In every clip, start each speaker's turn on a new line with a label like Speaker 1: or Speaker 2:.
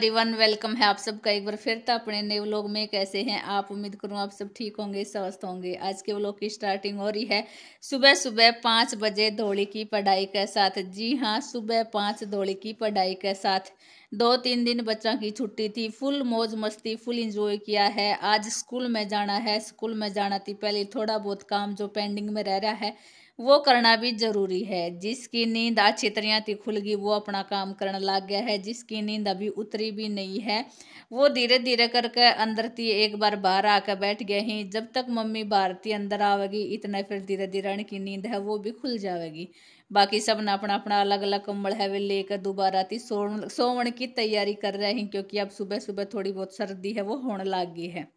Speaker 1: everyone welcome है आप सबका एक बार फिर तो अपने नए व्लॉग में कैसे हैं आप उम्मीद करूँ आप सब ठीक होंगे स्वस्थ होंगे आज के व्लॉग की स्टार्टिंग हो रही है सुबह सुबह पाँच बजे धोड़ी की पढ़ाई के साथ जी हाँ सुबह पाँच धोड़ी की पढ़ाई के साथ दो तीन दिन बच्चों की छुट्टी थी फुल मौज मस्ती फुल इंजॉय किया है आज स्कूल में जाना है स्कूल में जाना थी पहले थोड़ा बहुत काम जो पेंडिंग में रह रहा है वो करना भी जरूरी है जिसकी नींद आज छितरियाँ ती खुल गई वो अपना काम करने लग गया है जिसकी नींद अभी उतरी भी नहीं है वो धीरे धीरे करके अंदर थी एक बार बाहर आकर बैठ गए हैं जब तक मम्मी बाहर थी अंदर आवेगी इतना फिर धीरे धीरे की नींद है वो भी खुल जाएगी बाकी सब ने अपना अपना अलग अलग कम्बल है वे लेकर दोबारा ती सोवन सोवन की तैयारी कर रहे हैं क्योंकि अब सुबह सुबह थोड़ी बहुत सर्दी है वो होने लग गई है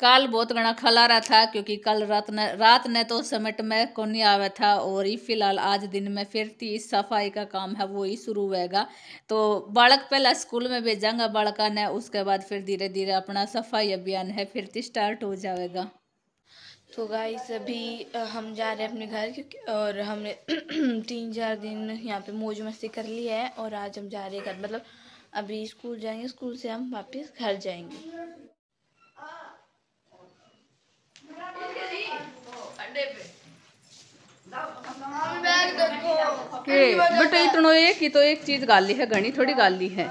Speaker 1: काल बहुत घना खला रहा था क्योंकि कल रात ने रात ने तो समेट में कौन नहीं आवा था और ही फिलहाल आज दिन में फिर तीस सफाई का काम है वो ही शुरू होएगा तो बालक पहला स्कूल में भेजांगा बालका ने उसके बाद फिर धीरे धीरे अपना सफाई अभियान है फिर स्टार्ट हो जाएगा तो गाई सभी हम जा रहे हैं अपने घर क्योंकि और हमने तीन चार दिन यहाँ पे मौज मस्ती कर ली है और आज हम जा रहे हैं घर मतलब अभी स्कूल जाएंगे स्कूल से हम वापस घर जाएंगे
Speaker 2: ओके बट इतनो
Speaker 1: एक ही तो एक चीज गाली है घनी थोड़ी गाली है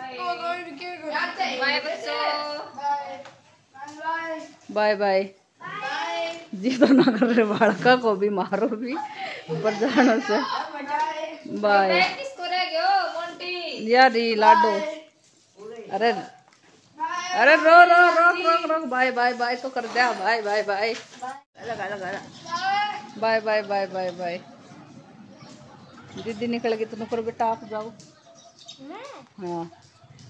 Speaker 1: बाय बाय जी तो ना कर रहे बालका को भी मारो भी ऊपर जाना से बाय
Speaker 2: यार ये लाडो
Speaker 1: अरे अरे रो रो रो रो रो बाय बाय बाय तो कर दिया bye bye bye bye bye bye bye bye दीदी निकल गई तो नुकर बेटा आप जाओ
Speaker 2: हाँ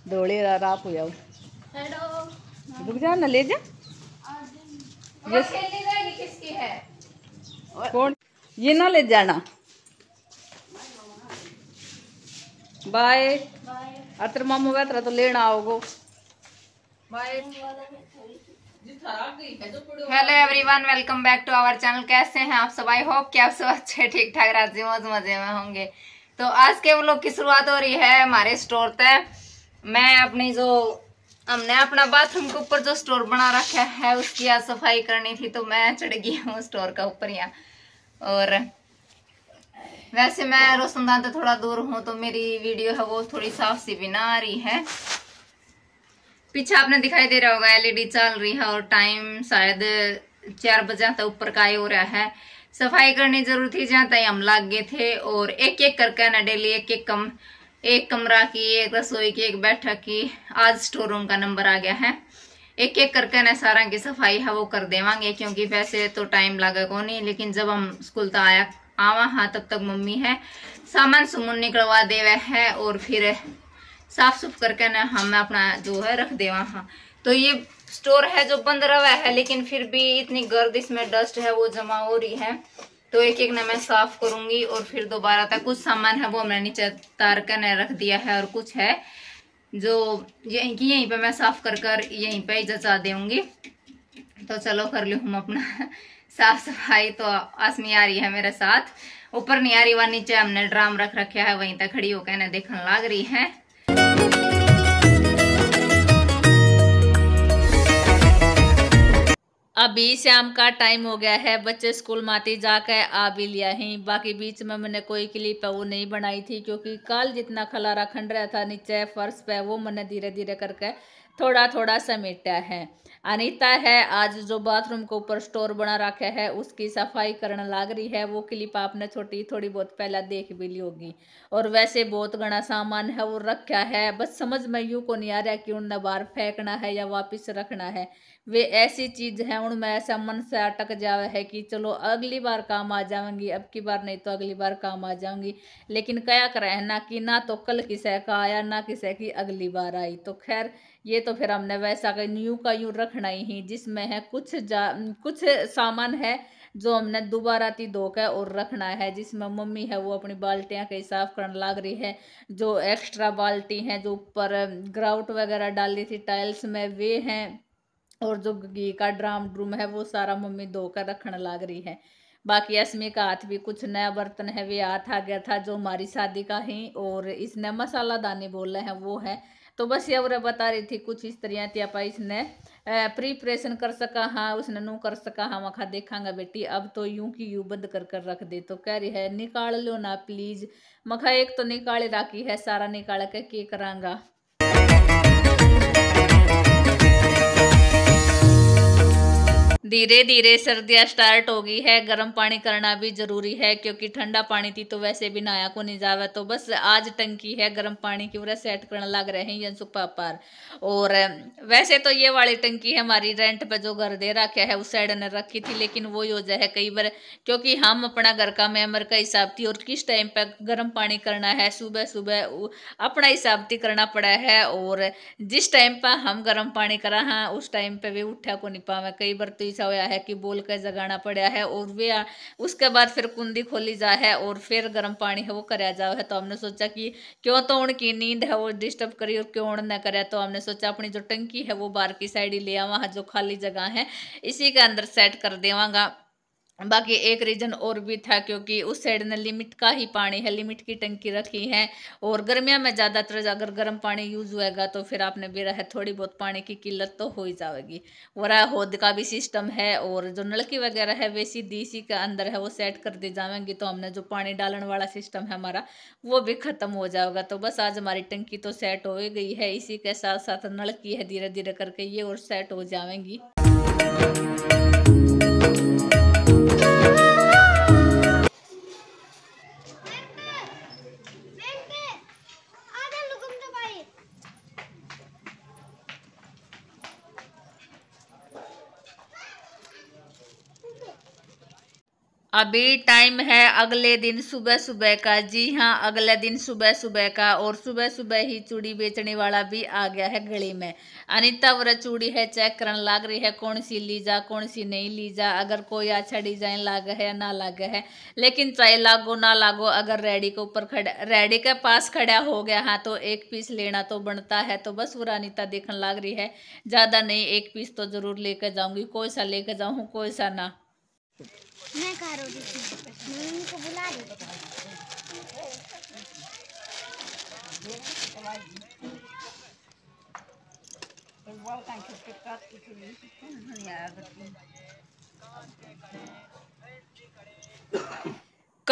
Speaker 1: दौड़े और आप हो जाओ
Speaker 2: रुक जा ना ले जा किसकी है
Speaker 1: कौन ये ना ले जाना बाय अतर मामू बेहतर तो लेना आओगो बाय तो hello everyone welcome back to our channel
Speaker 2: कैसे हैं आप सब आई होप कि आप सब अच्छे ठीक ठाक राजी मौज मजे में होंगे तो आज के व्लॉग की शुरुआत हो रही है हमारे स्टोर से मैं अपनी जो हमने अपना बाथरूम के ऊपर जो स्टोर बना रखा है उसकी आज सफाई करनी थी तो मैं चढ़ गई हूँ स्टोर का ऊपर यहाँ और वैसे मैं रोशनदान से थोड़ा दूर हूँ तो मेरी वीडियो है वो थोड़ी साफ सी भी ना आ रही है पीछे आपने दिखाई दे रहा होगा एलईडी e चल रही है और टाइम शायद चार बजे तक ऊपर का ही हो रहा है सफाई करनी जरूर थी जहाँ तक हम लाग गए थे और एक एक करके ना डेली एक एक कम एक कमरा की एक रसोई की एक बैठक की आज स्टोर रूम का नंबर आ गया है एक एक करके ना सारा की सफाई है वो कर देवांगे क्योंकि वैसे तो टाइम लगा को नहीं लेकिन जब हम स्कूल तो आया आवा हाँ तब तक मम्मी है सामान सुमन निकलवा देवे है और फिर साफ सुफ करके ना हम अपना जो है रख दे वहाँ तो ये स्टोर है जो बंद रहा है लेकिन फिर भी इतनी गर्द इसमें डस्ट है वो जमा हो रही है तो एक एक ना मैं साफ करूंगी और फिर दोबारा तक कुछ सामान है वो हमने नीचे तार कर ने रख दिया है और कुछ है जो यहीं की यहीं पे मैं साफ कर कर यहीं पे ही जचा देंगी तो चलो कर ली हम अपना साफ सफाई तो आसमी आ रही है मेरे साथ ऊपर नहीं आ रही वहाँ नीचे हमने ड्राम रख रखा है वहीं तक खड़ी होकर ना देखने लाग रही है
Speaker 1: अभी शाम का टाइम हो गया है बच्चे स्कूल माती जाकर आ भी लिया ही बाकी बीच में मैंने कोई क्लिप वो नहीं बनाई थी क्योंकि कल जितना खलारा खंड रहा था नीचे फर्श पे वो मैंने धीरे धीरे करके थोड़ा थोड़ा समेटा है अनीता है आज जो बाथरूम के ऊपर स्टोर बना रखा है उसकी सफाई करने लाग रही है वो क्लिप आपने छोटी थोड़ी बहुत पहला देख भी ली होगी और वैसे बहुत घना सामान है वो रखा है बस समझ में यूँ को नहीं आ रहा कि उन बाहर फेंकना है या वापस रखना है वे ऐसी चीज है उनमें ऐसा मन से अटक जावे है कि चलो अगली बार काम आ जाऊंगी अब की बार नहीं तो अगली बार काम आ जाऊंगी लेकिन क्या करें ना कि ना तो कल किसे का आया ना किसे की अगली बार आई तो खैर ये तो फिर हमने वैसा कहीं न्यू का यू रखना ही जिसमें है कुछ जा कुछ सामान है जो हमने दोबारा ती धो के और रखना है जिसमें मम्मी है वो अपनी बाल्टियाँ कहीं साफ करने लाग रही है जो एक्स्ट्रा बाल्टी हैं जो ऊपर ग्राउट वगैरह डाली थी टाइल्स में वे हैं और जो घी का ड्राम ड्रूम है वो सारा मम्मी धोकर रखने लग रही है बाकी इसमें का हाथ भी कुछ नया बर्तन है वे हाथ आ गया था जो हमारी शादी का ही और इसने मसाला दाने बोले हैं वो है तो बस ये और बता रही थी कुछ इस तरह थी आप इसने प्रिपरेशन कर सका हाँ उसने नू कर सका हाँ वहाँ देखांगा बेटी अब तो यूं की यूं बंद कर कर रख दे तो कह रही है निकाल लो ना प्लीज मखा एक तो निकाले राखी है सारा निकाल के के करांगा धीरे धीरे सर्दियाँ स्टार्ट हो गई है गर्म पानी करना भी ज़रूरी है क्योंकि ठंडा पानी थी तो वैसे भी नाया को नहीं जावे तो बस आज टंकी है गर्म पानी की वजह सेट कर लग रहे हैं यंसुक पापार और वैसे तो ये वाली टंकी है हमारी रेंट पर जो घर दे रखे है उस साइड ने रखी थी लेकिन वो योजना है कई बार क्योंकि हम अपना घर का मेम्बर का हिसाब थी और किस टाइम पर गर्म पानी करना है सुबह सुबह अपना हिसाब थी करना पड़ा है और जिस टाइम पर हम गर्म पानी करा हाँ उस टाइम पर भी उठा को नहीं पावे कई बार तो बिछा हुआ है कि बोल कर जगाना पड़ा है और वे उसके बाद फिर कुंदी खोली जा है और फिर गर्म पानी है वो कराया जाओ है तो हमने सोचा कि क्यों तो उनकी नींद है वो डिस्टर्ब करी और क्यों न करे तो हमने सोचा अपनी जो टंकी है वो बाहर की साइड ही ले आवा जो खाली जगह है इसी के अंदर सेट कर देवागा बाकी एक रीज़न और भी था क्योंकि उस साइड ने लिमिट का ही पानी है लिमिट की टंकी रखी है और गर्मियों में ज़्यादातर अगर गर्म पानी यूज़ होएगा तो फिर आपने भी है थोड़ी बहुत पानी की किल्लत तो हो ही जाएगी वरा होद का भी सिस्टम है और जो नलकी वगैरह है वैसी डीसी के अंदर है वो सेट कर दी जाएंगी तो हमने जो पानी डालने वाला सिस्टम है हमारा वो भी ख़त्म हो जाएगा तो बस आज हमारी टंकी तो सेट हो गई है इसी के साथ साथ नलकी है धीरे धीरे करके ये और सेट हो जाएंगी अभी टाइम है अगले दिन सुबह सुबह का जी हाँ अगले दिन सुबह सुबह का और सुबह सुबह ही चूड़ी बेचने वाला भी आ गया है गली में अनिता वह चूड़ी है चेक करने लग रही है कौन सी ली जा कौन सी नहीं ली जा अगर कोई अच्छा डिजाइन लाग है ना लाग है लेकिन चाहे लागो ना लागो अगर रेडी के ऊपर खड़ा रेडी के पास खड़ा हो गया हाँ तो एक पीस लेना तो बनता है तो बस वो अनिता देखने लग रही है ज़्यादा नहीं एक पीस तो ज़रूर लेकर जाऊँगी कोई सा लेकर जाऊँ कोई सा ना मैं खा रही मम्मी को बुला रही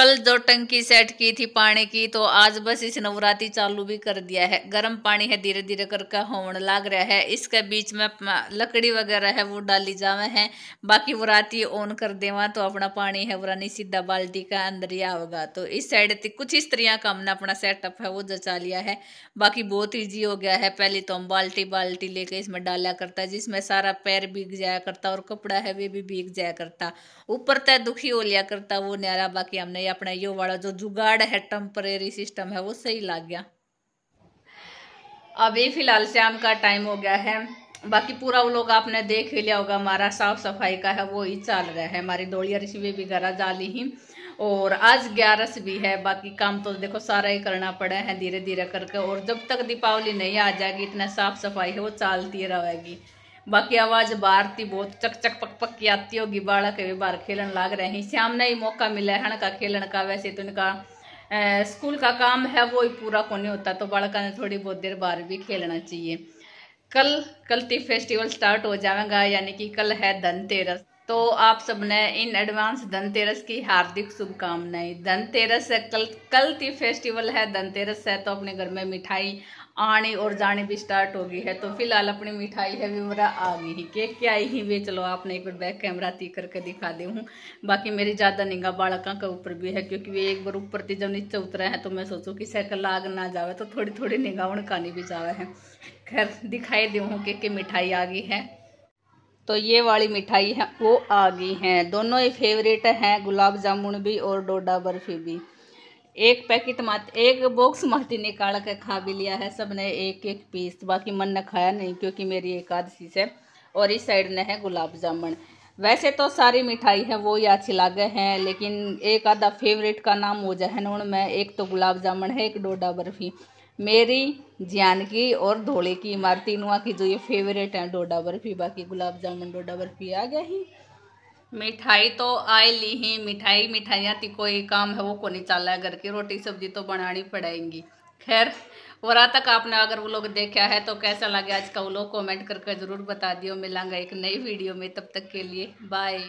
Speaker 1: कल जो टंकी सेट की थी पानी की तो आज बस इस नवराती चालू भी कर दिया है गर्म पानी है धीरे धीरे करके होने लाग रहा है इसके बीच में लकड़ी वगैरह है वो डाली जावे है बाकी वो रात ही ऑन कर देवा तो अपना पानी है वो सीधा बाल्टी का अंदर ही आवेगा तो इस साइड कुछ इस तरह का हमने अपना सेटअप है वो जचा लिया है बाकी बहुत ईजी हो गया है पहले तो हम बाल्टी बाल्टी लेके इसमें डाला करता जिसमें सारा पैर भीग जाया करता और कपड़ा है वे भी भीग जाया करता ऊपर तय दुखी हो लिया करता वो न्यारा बाकी हमने अपना यो वाला जो जुगाड़ है टेम्परेरी सिस्टम है वो सही लग गया अभी फिलहाल शाम का टाइम हो गया है बाकी पूरा वो लोग आपने देख ही लिया होगा हमारा साफ सफाई का है वो ही चल रहा है हमारी दौड़िया ऋषि भी घर जा ली ही और आज ग्यारस भी है बाकी काम तो देखो सारा ही करना पड़ा है धीरे धीरे करके और जब तक दीपावली नहीं आ जाएगी इतना साफ सफाई है वो चलती रहेगी बाकी आवाज़ बाहर थी बहुत चक चक पक पक की आती होगी बालक भी बाहर खेलन लाग रहे हैं सामने ही मौका मिला है का खेलन का वैसे तो उनका स्कूल का काम है वो ही पूरा को नहीं होता तो बालक ने थोड़ी बहुत देर बाहर भी खेलना चाहिए कल कल ती फेस्टिवल स्टार्ट हो जाएगा यानी कि कल है धनतेरस तो आप सबने इन एडवांस धनतेरस की हार्दिक शुभकामनाएं धनतेरस है कल कल ती फेस्टिवल है धनतेरस है तो अपने घर में मिठाई आने और जाने भी स्टार्ट हो गई है तो फिलहाल अपनी मिठाई है मेरा आ गई है केक क्या आई ही वे चलो आपने एक बार बैक कैमरा ती करके दिखा दे हूँ बाकी मेरी ज़्यादा निगाह बालकों के ऊपर भी है क्योंकि वे एक बार ऊपर थी जब नीचे उतरा है तो मैं सोचूँ कि साइकिल आग ना जावे तो थोड़ी थोड़ी निगाह उनकानी भी जावे है खैर दिखाई दे हूँ की मिठाई आ गई है तो ये वाली मिठाई है वो आ गई है दोनों ही फेवरेट हैं गुलाब जामुन भी और डोडा बर्फ़ी भी एक पैकेट मात एक बॉक्स माटी निकाल कर खा भी लिया है सबने एक एक पीस बाकी मन ने खाया नहीं क्योंकि मेरी एकादशी से और इस साइड ने है गुलाब जामुन वैसे तो सारी मिठाई है वो ही अच्छी लागे हैं लेकिन एक आधा फेवरेट का नाम हो जाए उनमें एक तो गुलाब जामुन है एक डोडा बर्फ़ी मेरी जियान की और धोले की इमारती नुआ की जो ये फेवरेट हैं डोडा बर्फ़ी बाकी गुलाब जामुन डोडा बर्फ़ी आ गया ही मिठाई तो आए ली ही मिठाई मिठाइयाँ ती कोई काम है वो को नहीं चल रहा है घर की रोटी सब्जी तो बनानी पड़ेगी खैर वरा तक आपने अगर वो लोग देखा है तो कैसा लगे आज का वो लोग कॉमेंट करके ज़रूर बता दियो मिलांगा एक नई वीडियो में तब तक के लिए बाय